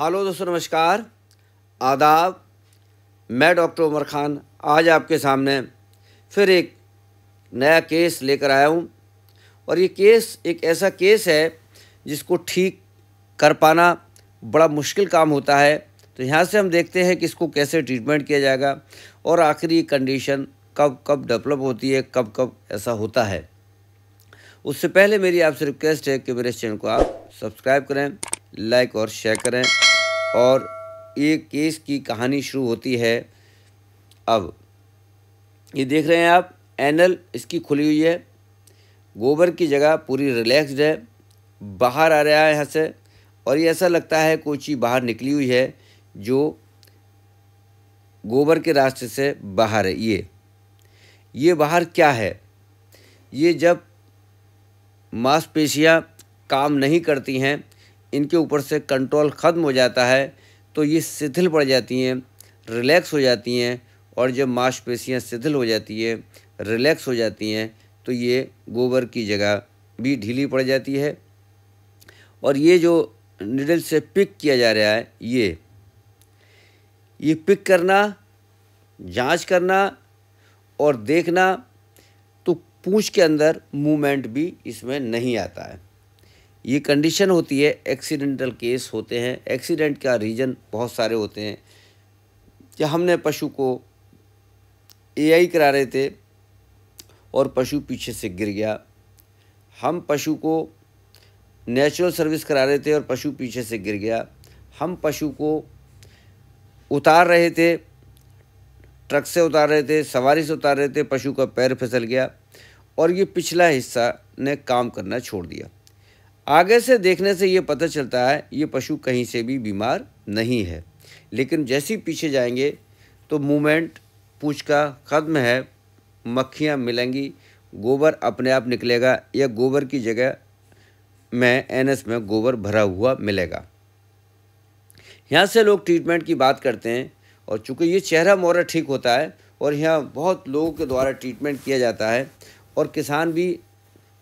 hello दोस्तों नमस्कार आदाब मैं डॉक्टर उमर खान आज आपके सामने फिर एक नया केस लेकर आया हूँ और ये केस एक ऐसा केस है जिसको ठीक कर पाना बड़ा मुश्किल काम होता है तो यहाँ से हम देखते हैं कि इसको कैसे ट्रीटमेंट किया जाएगा और आखिरी कंडीशन कब कब डेवलप होती है कब कब ऐसा होता है उससे पहले मेरी आपसे रिक्वेस्ट है कि मेरे चैनल को आप सब्सक्राइब करें लाइक और शेयर करें और ये केस की कहानी शुरू होती है अब ये देख रहे हैं आप एनल इसकी खुली हुई है गोबर की जगह पूरी रिलैक्सड है बाहर आ रहा है यहाँ से और ये ऐसा लगता है कोई चीज़ बाहर निकली हुई है जो गोबर के रास्ते से बाहर है ये ये बाहर क्या है ये जब मांसपेशियाँ काम नहीं करती हैं इनके ऊपर से कंट्रोल ख़त्म हो जाता है तो ये शिथिल पड़ जाती हैं रिलैक्स हो जाती हैं और जब मांसपेशियाँ शिथिल हो जाती है रिलैक्स हो जाती हैं तो ये गोबर की जगह भी ढीली पड़ जाती है और ये जो निडल से पिक किया जा रहा है ये ये पिक करना जांच करना और देखना तो पूछ के अंदर मूवमेंट भी इसमें नहीं आता है ये कंडीशन होती है एक्सीडेंटल केस होते हैं एक्सीडेंट का रीज़न बहुत सारे होते हैं कि हमने पशु को एआई करा रहे थे और पशु पीछे से गिर गया हम पशु को नेचुरल सर्विस करा रहे थे और पशु पीछे से गिर गया हम पशु को उतार रहे थे ट्रक से उतार रहे थे सवारी से उतार रहे थे पशु का पैर फिसल गया और ये पिछला हिस्सा ने काम करना छोड़ दिया आगे से देखने से ये पता चलता है ये पशु कहीं से भी बीमार नहीं है लेकिन जैसे ही पीछे जाएंगे तो मूवमेंट पूछ का ख़त्म है मक्खियाँ मिलेंगी गोबर अपने आप निकलेगा या गोबर की जगह में एनएस में गोबर भरा हुआ मिलेगा यहाँ से लोग ट्रीटमेंट की बात करते हैं और चूँकि ये चेहरा मोहरा ठीक होता है और यहाँ बहुत लोगों के द्वारा ट्रीटमेंट किया जाता है और किसान भी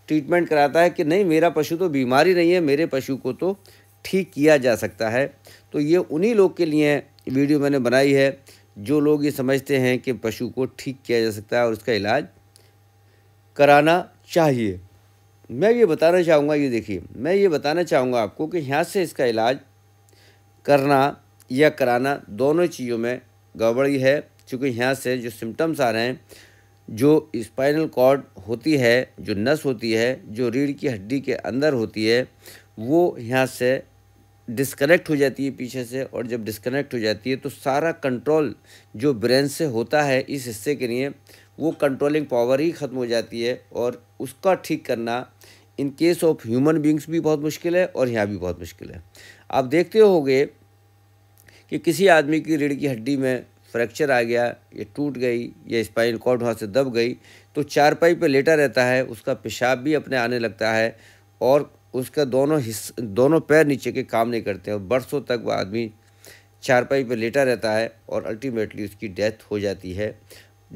ट्रीटमेंट कराता है कि नहीं मेरा पशु तो बीमारी नहीं है मेरे पशु को तो ठीक किया जा सकता है तो ये उन्हीं लोग के लिए वीडियो मैंने बनाई है जो लोग ये समझते हैं कि पशु को ठीक किया जा सकता है और उसका इलाज कराना चाहिए मैं ये बताना चाहूँगा ये देखिए मैं ये बताना चाहूँगा आपको कि यहाँ से इसका इलाज करना या कराना दोनों चीज़ों में गड़बड़ी है क्योंकि यहाँ से जो सिम्टम्स आ रहे हैं जो स्पाइनल कॉर्ड होती है जो नस होती है जो रीढ़ की हड्डी के अंदर होती है वो यहाँ से डिस्कनेक्ट हो जाती है पीछे से और जब डिस्कनेक्ट हो जाती है तो सारा कंट्रोल जो ब्रेन से होता है इस हिस्से के लिए वो कंट्रोलिंग पावर ही ख़त्म हो जाती है और उसका ठीक करना in case of human beings भी बहुत मुश्किल है और यहाँ भी बहुत मुश्किल है आप देखते होगे कि किसी आदमी की रीढ़ की हड्डी में फ्रैक्चर आ गया या टूट गई या स्पाइनल कॉर्ड वहाँ से दब गई तो चारपाई पे लेटा रहता है उसका पेशाब भी अपने आने लगता है और उसका दोनों हिस्स दोनों पैर नीचे के काम नहीं करते और बरसों तक वह आदमी चारपाई पर लेटा रहता है और अल्टीमेटली उसकी डेथ हो जाती है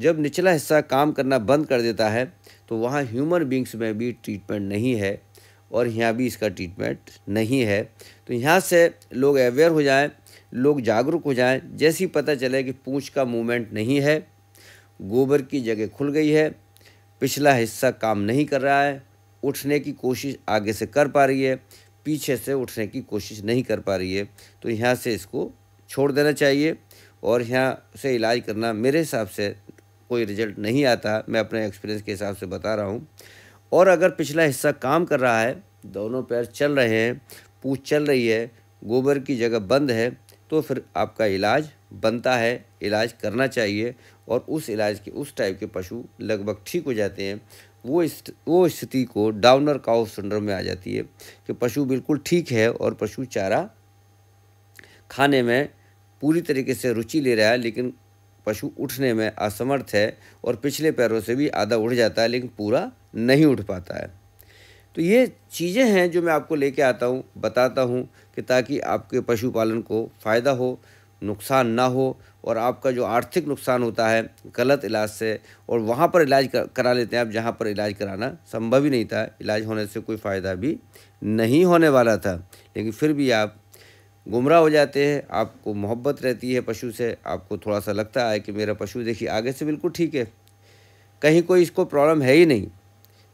जब निचला हिस्सा काम करना बंद कर देता है तो वहाँ ह्यूमन बींग्स में भी ट्रीटमेंट नहीं है और यहाँ भी इसका ट्रीटमेंट नहीं है तो यहाँ से लोग अवेयर हो जाएँ लोग जागरूक हो जाएं जैसे ही पता चले कि पूंछ का मूवमेंट नहीं है गोबर की जगह खुल गई है पिछला हिस्सा काम नहीं कर रहा है उठने की कोशिश आगे से कर पा रही है पीछे से उठने की कोशिश नहीं कर पा रही है तो यहाँ से इसको छोड़ देना चाहिए और यहाँ से इलाज करना मेरे हिसाब से कोई रिजल्ट नहीं आता मैं अपने एक्सपीरियंस के हिसाब से बता रहा हूँ और अगर पिछला हिस्सा काम कर रहा है दोनों पैर चल रहे हैं पूछ चल रही है गोबर की जगह बंद है तो फिर आपका इलाज बनता है इलाज करना चाहिए और उस इलाज के उस टाइप के पशु लगभग ठीक हो जाते हैं वो इस वो स्थिति को डाउनर काउ सिंड्रोम में आ जाती है कि पशु बिल्कुल ठीक है और पशु चारा खाने में पूरी तरीके से रुचि ले रहा है लेकिन पशु उठने में असमर्थ है और पिछले पैरों से भी आधा उठ जाता है लेकिन पूरा नहीं उठ पाता है तो ये चीज़ें हैं जो मैं आपको लेके आता हूँ बताता हूँ कि ताकि आपके पशुपालन को फ़ायदा हो नुकसान ना हो और आपका जो आर्थिक नुकसान होता है गलत इलाज से और वहाँ पर इलाज करा लेते हैं आप जहाँ पर इलाज कराना संभव ही नहीं था इलाज होने से कोई फ़ायदा भी नहीं होने वाला था लेकिन फिर भी आप गुमराह हो जाते हैं आपको मोहब्बत रहती है पशु से आपको थोड़ा सा लगता है कि मेरा पशु देखिए आगे से बिल्कुल ठीक है कहीं कोई इसको प्रॉब्लम है ही नहीं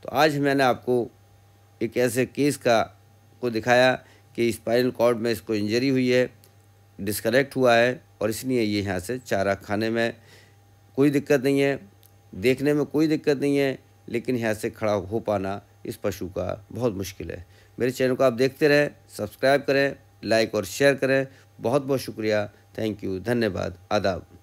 तो आज मैंने आपको एक ऐसे केस का को दिखाया कि स्पाइनल कॉर्ड में इसको इंजरी हुई है डिस्कनेक्ट हुआ है और इसलिए ये यहाँ से चारा खाने में कोई दिक्कत नहीं है देखने में कोई दिक्कत नहीं है लेकिन यहाँ से खड़ा हो पाना इस पशु का बहुत मुश्किल है मेरे चैनल को आप देखते रहें सब्सक्राइब करें लाइक और शेयर करें बहुत बहुत शुक्रिया थैंक यू धन्यवाद आदाब